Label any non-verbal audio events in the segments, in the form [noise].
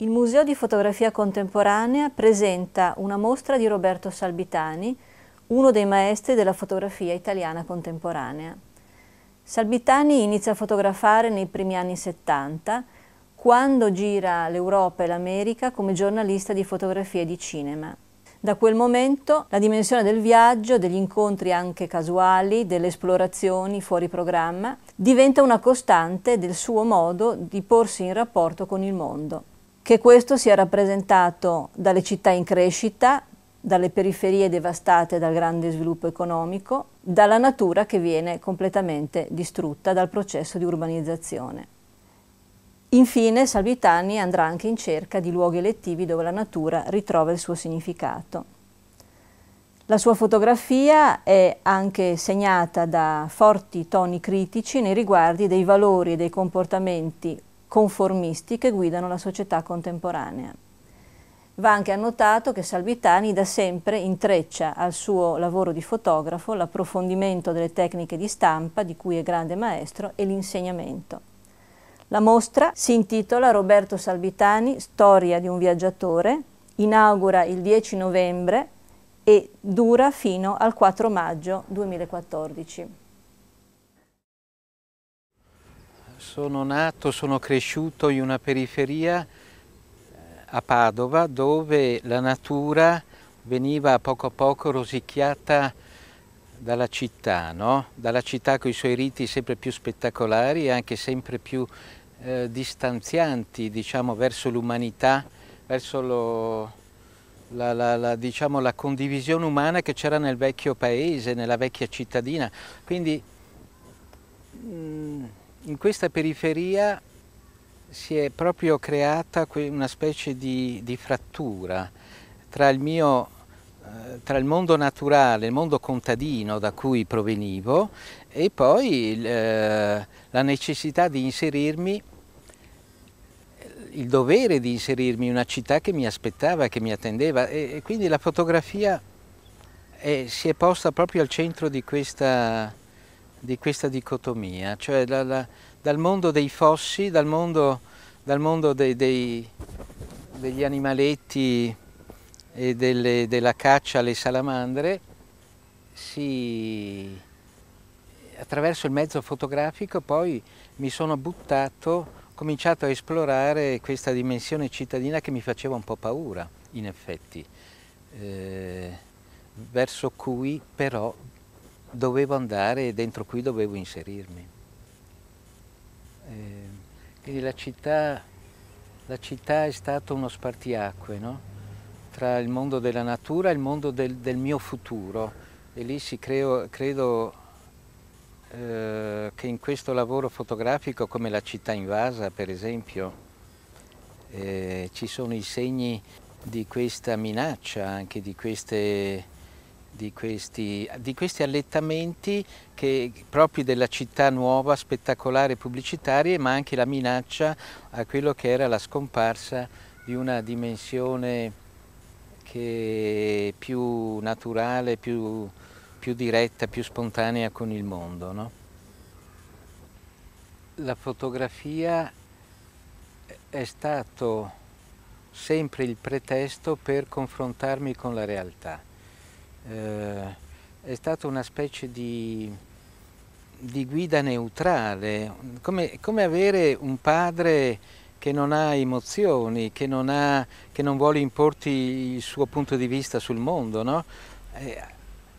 Il Museo di Fotografia Contemporanea presenta una mostra di Roberto Salbitani, uno dei maestri della fotografia italiana contemporanea. Salbitani inizia a fotografare nei primi anni 70, quando gira l'Europa e l'America come giornalista di fotografia e di cinema. Da quel momento la dimensione del viaggio, degli incontri anche casuali, delle esplorazioni fuori programma, diventa una costante del suo modo di porsi in rapporto con il mondo che questo sia rappresentato dalle città in crescita, dalle periferie devastate dal grande sviluppo economico, dalla natura che viene completamente distrutta dal processo di urbanizzazione. Infine Salvitani andrà anche in cerca di luoghi elettivi dove la natura ritrova il suo significato. La sua fotografia è anche segnata da forti toni critici nei riguardi dei valori e dei comportamenti conformisti che guidano la società contemporanea. Va anche annotato che Salvitani da sempre intreccia al suo lavoro di fotografo l'approfondimento delle tecniche di stampa di cui è grande maestro e l'insegnamento. La mostra si intitola Roberto Salvitani, Storia di un viaggiatore, inaugura il 10 novembre e dura fino al 4 maggio 2014. Sono nato, sono cresciuto in una periferia eh, a Padova dove la natura veniva a poco a poco rosicchiata dalla città, no? dalla città con i suoi riti sempre più spettacolari e anche sempre più eh, distanzianti diciamo, verso l'umanità, verso lo, la, la, la, diciamo, la, condivisione umana che c'era nel vecchio paese, nella vecchia cittadina. Quindi mh, mm, in questa periferia si è proprio creata una specie di, di frattura tra il, mio, eh, tra il mondo naturale, il mondo contadino da cui provenivo e poi eh, la necessità di inserirmi, il dovere di inserirmi in una città che mi aspettava, che mi attendeva e, e quindi la fotografia è, si è posta proprio al centro di questa, di questa dicotomia, cioè la, la, dal mondo dei fossi, dal mondo, dal mondo dei, dei, degli animaletti e delle, della caccia alle salamandre, si, attraverso il mezzo fotografico poi mi sono buttato, cominciato a esplorare questa dimensione cittadina che mi faceva un po' paura, in effetti, eh, verso cui però dovevo andare e dentro qui dovevo inserirmi. Eh, quindi la città, la città, è stato uno spartiacque no? tra il mondo della natura e il mondo del, del mio futuro e lì creo, credo eh, che in questo lavoro fotografico come la città invasa per esempio eh, ci sono i segni di questa minaccia, anche di queste di questi, di questi allettamenti che, propri della città nuova, spettacolare, pubblicitaria, ma anche la minaccia a quello che era la scomparsa di una dimensione che più naturale, più, più diretta, più spontanea con il mondo. No? La fotografia è stato sempre il pretesto per confrontarmi con la realtà eh, è stata una specie di, di guida neutrale, come, come, avere un padre che non ha emozioni, che non, ha, che non, vuole importi il suo punto di vista sul mondo. No? Eh,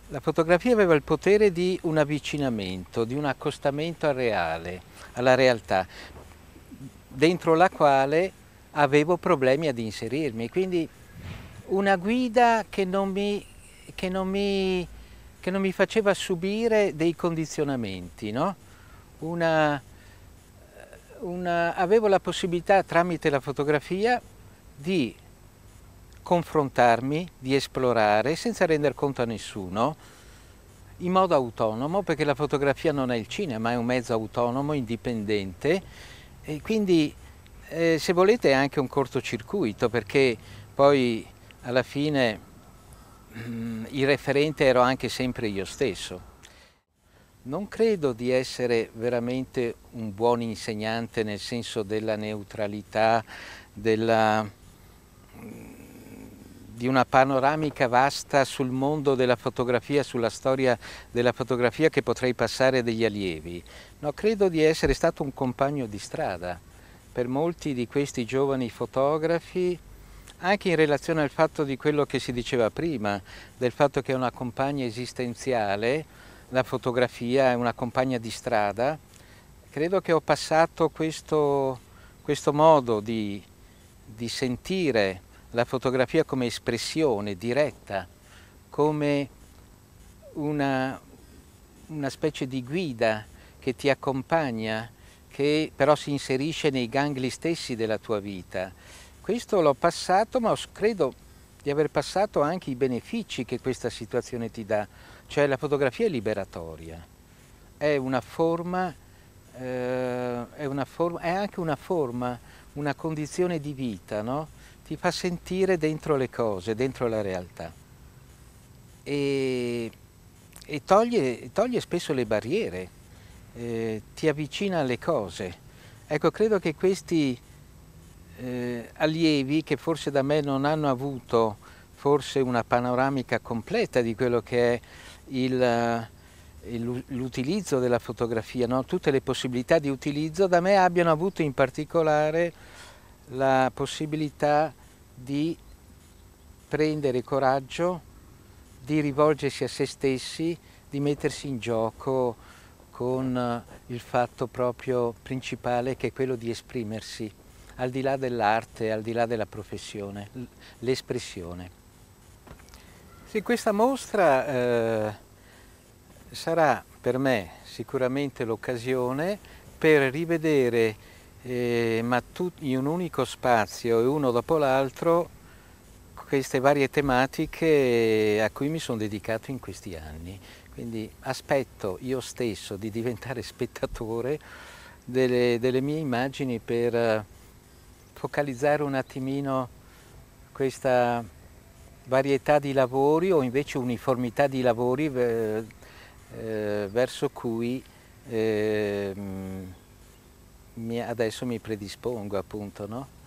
la fotografia aveva il potere di un avvicinamento, di un accostamento al reale, alla realtà, dentro la quale avevo problemi ad inserirmi. Quindi una guida che non mi che non mi, che non mi faceva subire dei condizionamenti. No? Una, una, avevo la possibilità tramite la fotografia di confrontarmi, di esplorare senza rendere conto a nessuno, in modo autonomo, perché la fotografia non è il cinema, è un mezzo autonomo, indipendente, e quindi eh, se volete è anche un cortocircuito, perché poi alla fine Mm, il referente ero anche sempre io stesso. Non credo di essere veramente un buon insegnante nel senso della neutralità, della, mm, di una panoramica vasta sul mondo della fotografia, sulla storia della fotografia che potrei passare degli allievi. No, credo di essere stato un compagno di strada per molti di questi giovani fotografi anche in relazione al fatto di quello che si diceva prima, del fatto che è una compagna esistenziale, la fotografia è una compagna di strada, credo che ho passato questo, questo modo di, di sentire la fotografia come espressione diretta, come una, una specie di guida che ti accompagna, che però si inserisce nei gangli stessi della tua vita questo l'ho passato, ma credo di aver passato anche i benefici che questa situazione ti dà, cioè la fotografia è liberatoria, è una forma, eh, è, una forma è, anche una forma, una condizione di vita, no? ti fa sentire dentro le cose, dentro la realtà e, e toglie, toglie, spesso le barriere, eh, ti avvicina alle cose. Ecco, credo che questi eh, allievi che forse da me non hanno avuto forse una panoramica completa di quello che è eh, l'utilizzo della fotografia, no? tutte le possibilità di utilizzo, da me abbiano avuto in particolare la possibilità di prendere coraggio, di rivolgersi a se stessi, di mettersi in gioco con il fatto proprio principale che è quello di esprimersi al di là dell'arte, al di là della professione, l'espressione. Sì, questa mostra eh, sarà per me sicuramente l'occasione per rivedere eh, ma in un unico spazio e uno dopo l'altro queste varie tematiche a cui mi sono dedicato in questi anni. Quindi aspetto io stesso di diventare [laughs] spettatore delle, delle mie immagini per focalizzare un attimino questa varietà di lavori o invece uniformità di lavori eh, verso cui eh, mi, adesso mi predispongo appunto. No?